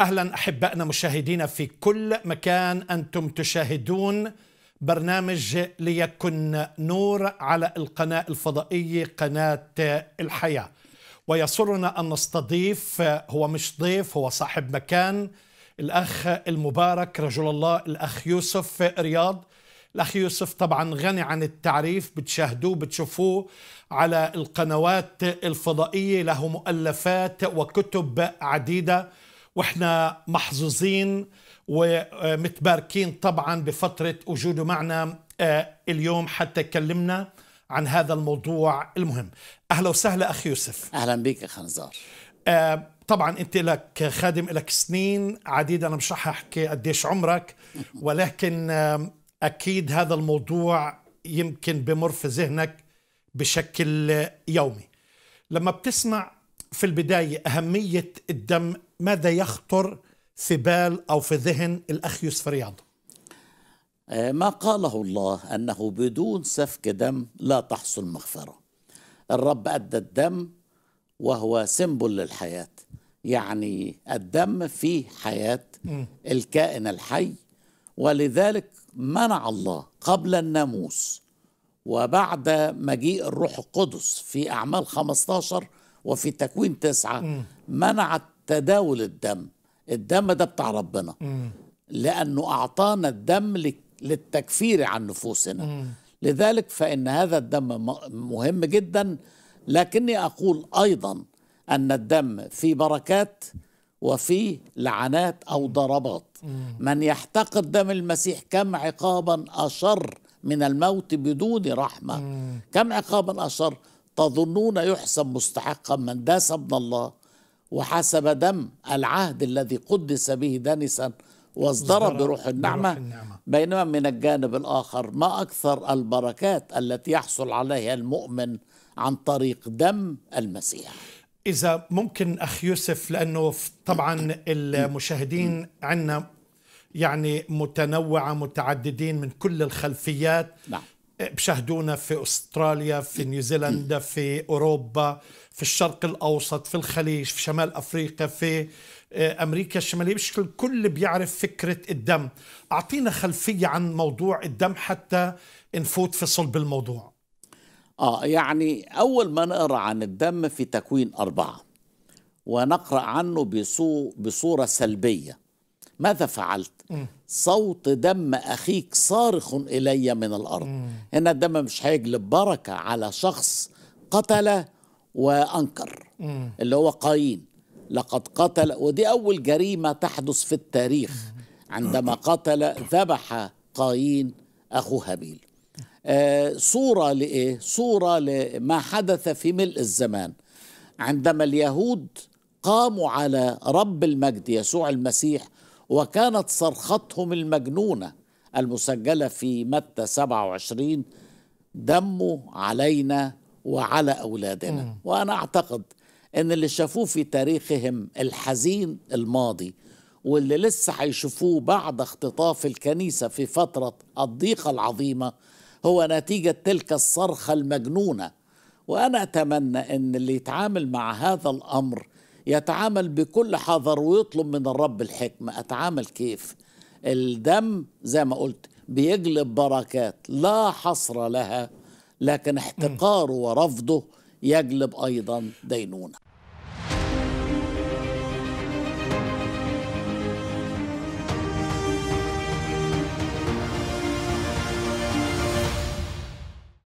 اهلا احبائنا مشاهدينا في كل مكان انتم تشاهدون برنامج ليكن نور على القناه الفضائيه قناه الحياه ويسرنا ان نستضيف هو مش ضيف هو صاحب مكان الاخ المبارك رجل الله الاخ يوسف رياض الاخ يوسف طبعا غني عن التعريف بتشاهدوه بتشوفوه على القنوات الفضائيه له مؤلفات وكتب عديده واحنا محظوظين ومتباركين طبعا بفترة وجوده معنا آه، اليوم حتى يكلمنا عن هذا الموضوع المهم أهلا وسهلا أخي يوسف أهلا بك أخي نزار آه، طبعا أنت لك خادم لك سنين عديدة أنا مش رح أحكي قديش عمرك ولكن آه، أكيد هذا الموضوع يمكن بمر في ذهنك بشكل يومي لما بتسمع في البداية أهمية الدم ماذا يخطر في بال أو في ذهن الأخ يوسف رياض آه، ما قاله الله أنه بدون سفك دم لا تحصل مغفرة الرب أدى الدم وهو سيمبل للحياة يعني الدم فيه حياة الكائن الحي ولذلك منع الله قبل الناموس وبعد مجيء الروح القدس في أعمال 15 وفي تكوين تسعة م. منعت تداول الدم الدم ده بتاع ربنا م. لأنه أعطانا الدم للتكفير عن نفوسنا م. لذلك فإن هذا الدم مهم جدا لكني أقول أيضا أن الدم في بركات وفي لعنات أو ضربات من يحتقد دم المسيح كم عقابا أشر من الموت بدون رحمة كم عقابا أشر تظنون يحسب مستحقا من داس ابن الله وحسب دم العهد الذي قدس به دنسا واصدر بروح النعمة, بروح النعمة بينما من الجانب الآخر ما أكثر البركات التي يحصل عليها المؤمن عن طريق دم المسيح إذا ممكن أخ يوسف لأنه طبعا المشاهدين عندنا يعني متنوعة متعددين من كل الخلفيات نعم. بشاهدونا في استراليا في نيوزيلندا في اوروبا في الشرق الاوسط في الخليج في شمال افريقيا في آه، امريكا الشماليه بشكل الكل بيعرف فكره الدم اعطينا خلفيه عن موضوع الدم حتى نفوت في صلب الموضوع اه يعني اول ما نقرا عن الدم في تكوين اربعه ونقرا عنه بصوره سلبيه ماذا فعلت صوت دم أخيك صارخ إلي من الأرض هنا الدم مش هيجلب بركة على شخص قتل وأنكر اللي هو قايين لقد قتل ودي أول جريمة تحدث في التاريخ عندما قتل ذبح قايين أخو هابيل آه صورة لإيه؟ صورة لما حدث في ملء الزمان عندما اليهود قاموا على رب المجد يسوع المسيح وكانت صرختهم المجنونة المسجلة في متى 27 دموا علينا وعلى أولادنا وأنا أعتقد أن اللي شافوه في تاريخهم الحزين الماضي واللي لسه هيشوفوه بعد اختطاف الكنيسة في فترة الضيقة العظيمة هو نتيجة تلك الصرخة المجنونة وأنا أتمنى أن اللي يتعامل مع هذا الأمر يتعامل بكل حذر ويطلب من الرب الحكمة أتعامل كيف الدم زي ما قلت بيجلب بركات لا حصر لها لكن احتقاره ورفضه يجلب أيضا دينونة